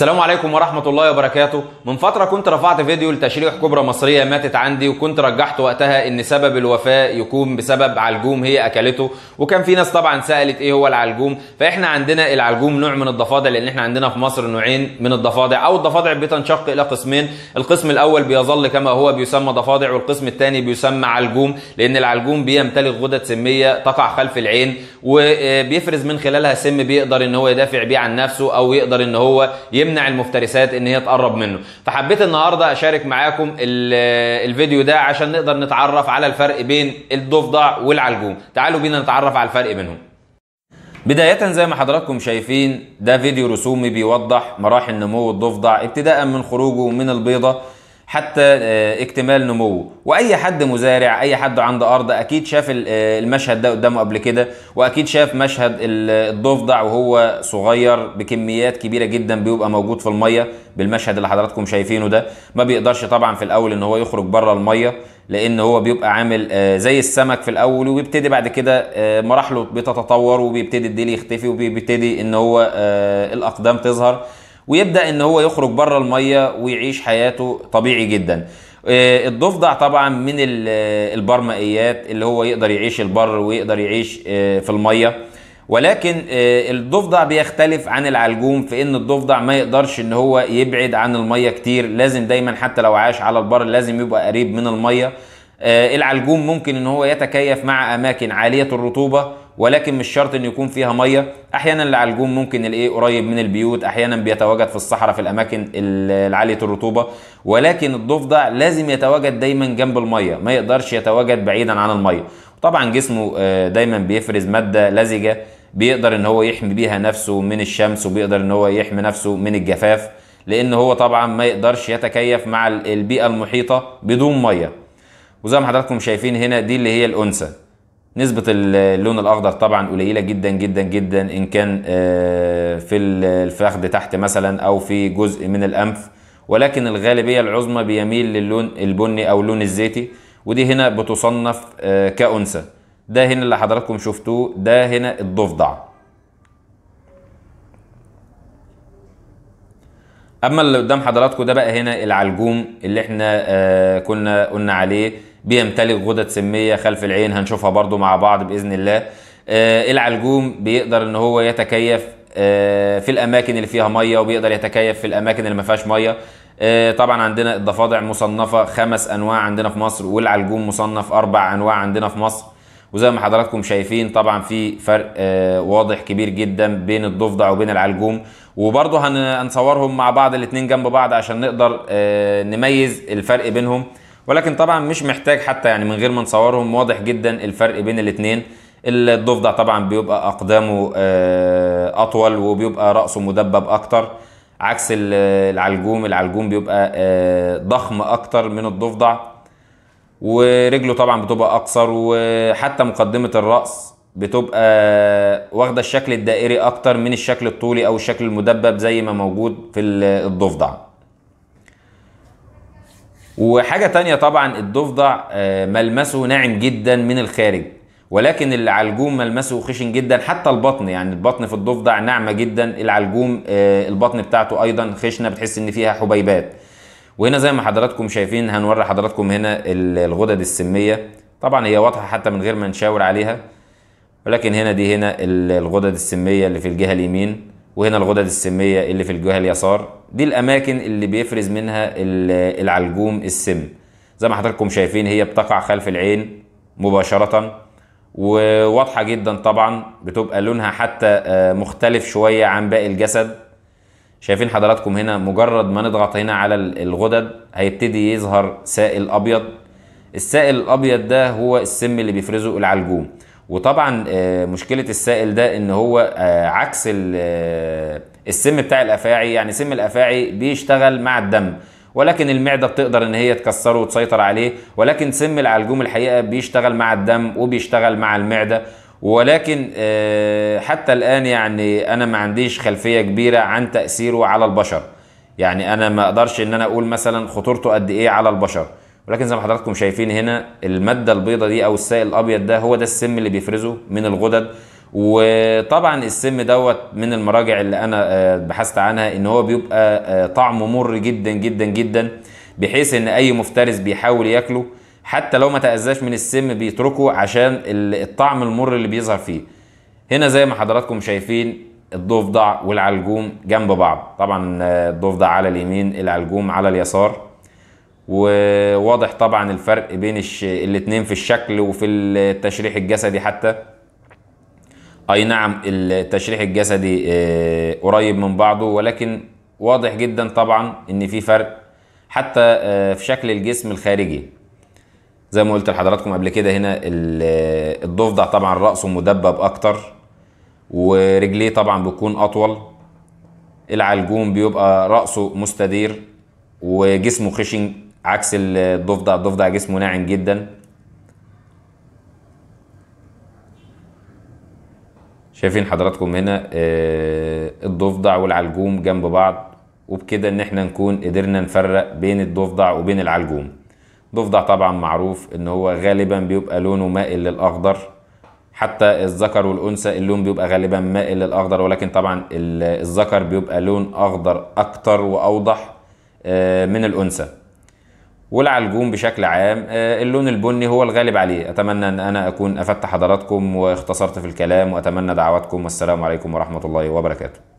السلام عليكم ورحمة الله وبركاته من فترة كنت رفعت فيديو لتشريح كبرى مصرية ماتت عندي وكنت رجحت وقتها ان سبب الوفاة يكون بسبب علجوم هي اكلته وكان في ناس طبعا سألت ايه هو العلجوم فاحنا عندنا العلجوم نوع من الضفادع لان احنا عندنا في مصر نوعين من الضفادع او الضفادع بتنشق الى قسمين القسم الاول بيظل كما هو بيسمى ضفادع والقسم الثاني بيسمى علجوم لان العلجوم بيمتلك غدد سمية تقع خلف العين وبيفرز من خلالها سم بيقدر ان هو يدافع بيه عن نفسه او يقدر ان هو يمنع ويمنع المفترسات ان هي تقرب منه فحبيت النهارده اشارك معاكم الفيديو ده عشان نقدر نتعرف على الفرق بين الضفدع والعلجوم تعالوا بينا نتعرف على الفرق بينهم بداية زي ما حضراتكم شايفين ده فيديو رسومي بيوضح مراحل نمو الضفدع ابتداء من خروجه من البيضة حتى آه، اكتمال نموه واي حد مزارع اي حد عنده ارض اكيد شاف آه، المشهد ده قدامه قبل كده واكيد شاف مشهد آه، الضفدع وهو صغير بكميات كبيره جدا بيبقى موجود في الميه بالمشهد اللي حضراتكم شايفينه ده ما بيقدرش طبعا في الاول ان هو يخرج بره الميه لان هو بيبقى عامل زي السمك في الاول وبيبتدي بعد كده مراحله بتتطور وبيبتدي الديل يختفي وبيبتدي ان هو الاقدام تظهر ويبدا ان هو يخرج بره الميه ويعيش حياته طبيعي جدا آه، الضفدع طبعا من آه، البرمائيات اللي هو يقدر يعيش البر ويقدر يعيش آه، في الميه ولكن الضفدع بيختلف عن العلجوم في ان الضفدع ما يقدرش ان هو يبعد عن الميه كتير لازم دايما حتى لو عاش على البر لازم يبقى قريب من الميه العلجوم ممكن ان هو يتكيف مع اماكن عاليه الرطوبه ولكن مش شرط ان يكون فيها ميه احيانا العلجوم ممكن الايه قريب من البيوت احيانا بيتواجد في الصحراء في الاماكن العاليه الرطوبه ولكن الضفدع لازم يتواجد دايما جنب الميه ما يقدرش يتواجد بعيدا عن الميه طبعا جسمه آه، دايما بيفرز ماده لزجه بيقدر ان هو يحمي بيها نفسه من الشمس وبيقدر ان هو يحمي نفسه من الجفاف لان هو طبعا ما يقدرش يتكيف مع البيئه المحيطه بدون ميه وزي ما حضراتكم شايفين هنا دي اللي هي الانثى نسبة اللون الأخضر طبعا قليلة جدا جدا جدا إن كان آه، في الفخذ تحت مثلا أو في جزء من الأنف ولكن الغالبية العظمى بيميل للون البني أو اللون الزيتي ودي هنا بتصنف آه، كأنثى ده هنا اللي حضراتكم شفتوه ده هنا الضفدع اما اللي قدام حضراتكم ده بقى هنا العلجوم اللي احنا آه، كنا قلنا عليه بيمتلك غدد سميه خلف العين هنشوفها برضو مع بعض باذن الله آه، العلجوم بيقدر ان هو يتكيف آه، في الاماكن اللي فيها ميه وبيقدر يتكيف في الاماكن اللي ما فيهاش ميه آه، طبعا عندنا الضفادع مصنفه خمس انواع عندنا في مصر والعلجوم مصنف اربع انواع عندنا في مصر وزي ما حضراتكم شايفين طبعا في فرق واضح كبير جدا بين الضفدع وبين العلجوم وبرضه هنصورهم مع بعض الاثنين جنب بعض عشان نقدر نميز الفرق بينهم ولكن طبعا مش محتاج حتى يعني من غير ما نصورهم واضح جدا الفرق بين الاثنين الضفدع طبعا بيبقى اقدامه آه، اطول وبيبقى راسه مدبب اكتر عكس آه، العلجوم العلجوم بيبقى آه، ضخم اكتر من الضفدع ورجله طبعا بتبقى اقصر وحتى مقدمه الراس بتبقى واخده الشكل الدائري اكتر من الشكل الطولي او الشكل المدبب زي ما موجود في الضفدع وحاجه تانية طبعا الضفدع آه، ملمسه ناعم جدا من الخارج ولكن العلجوم ملمسه خشن جدا حتى البطن يعني البطن في الضفدع ناعمه جدا العلجوم آه، البطن بتاعته ايضا خشنه بتحس ان فيها حبيبات وهنا زي ما حضراتكم شايفين هنوري حضراتكم هنا الغدد السميه طبعا هي واضحه حتى من غير ما نشاور عليها ولكن هنا دي هنا الغدد السميه اللي في الجهه اليمين وهنا الغدد السمية اللي في الجهة اليسار دي الأماكن اللي بيفرز منها العلجوم السم زي ما حضراتكم شايفين هي بتقع خلف العين مباشرة وواضحة جدا طبعا بتبقى لونها حتى آه، مختلف شوية عن باقي الجسد شايفين حضراتكم هنا مجرد ما نضغط هنا على الغدد هيبتدي يظهر سائل أبيض السائل الأبيض ده هو السم اللي بيفرزه العلجوم وطبعا آه، مشكله السائل ده ان هو آه، عكس آه، السم بتاع الافاعي يعني سم الافاعي بيشتغل مع الدم ولكن المعده بتقدر ان هي تكسره وتسيطر عليه ولكن سم العلجوم الحقيقه بيشتغل مع الدم وبيشتغل مع المعده ولكن حتى الان يعني انا ما عنديش خلفيه كبيره عن تاثيره على البشر يعني انا ما اقدرش ان انا اقول مثلا خطورته قد ايه على البشر ولكن زي ما حضراتكم شايفين هنا الماده البيضة دي او السائل الابيض ده هو ده السم اللي بيفرزه من الغدد وطبعا السم دوت من المراجع اللي انا آه، بحثت عنها ان هو بيبقى آه، طعمه مر جدا جدا جدا بحيث ان اي مفترس بيحاول ياكله حتى لو ما تأذاش من السم بيتركه عشان الطعم المر اللي بيظهر فيه هنا زي ما حضراتكم شايفين الضفدع والعلجوم جنب بعض طبعا آه، الضفدع على اليمين العلجوم على اليسار وواضح طبعا الفرق بين الاثنين الاتنين في الشكل وفي التشريح الجسدي حتى اي نعم التشريح الجسدي آه، قريب من بعضه ولكن واضح جدا طبعا ان في فرق حتى آه، في شكل الجسم الخارجي زي ما قلت لحضراتكم قبل كده هنا الضفدع طبعا راسه مدبب اكتر ورجليه طبعا بيكون اطول العلجوم بيبقى راسه مستدير وجسمه خشن عكس الضفدع الضفدع جسمه ناعم جدا شايفين حضراتكم هنا آه، الضفدع والعلجوم جنب بعض وبكده ان احنا نكون قدرنا نفرق بين الضفدع وبين العلجوم الضفدع طبعا معروف ان هو غالبا بيبقى لونه مائل للاخضر حتى الذكر والانثى اللون بيبقى غالبا مائل للاخضر ولكن طبعا الذكر بيبقى لون اخضر اكتر واوضح آه، من الانثى والعلجوم بشكل عام آه، اللون البني هو الغالب عليه أتمنى أن أنا أكون أفدت حضراتكم واختصرت في الكلام وأتمنى دعواتكم والسلام عليكم ورحمة الله وبركاته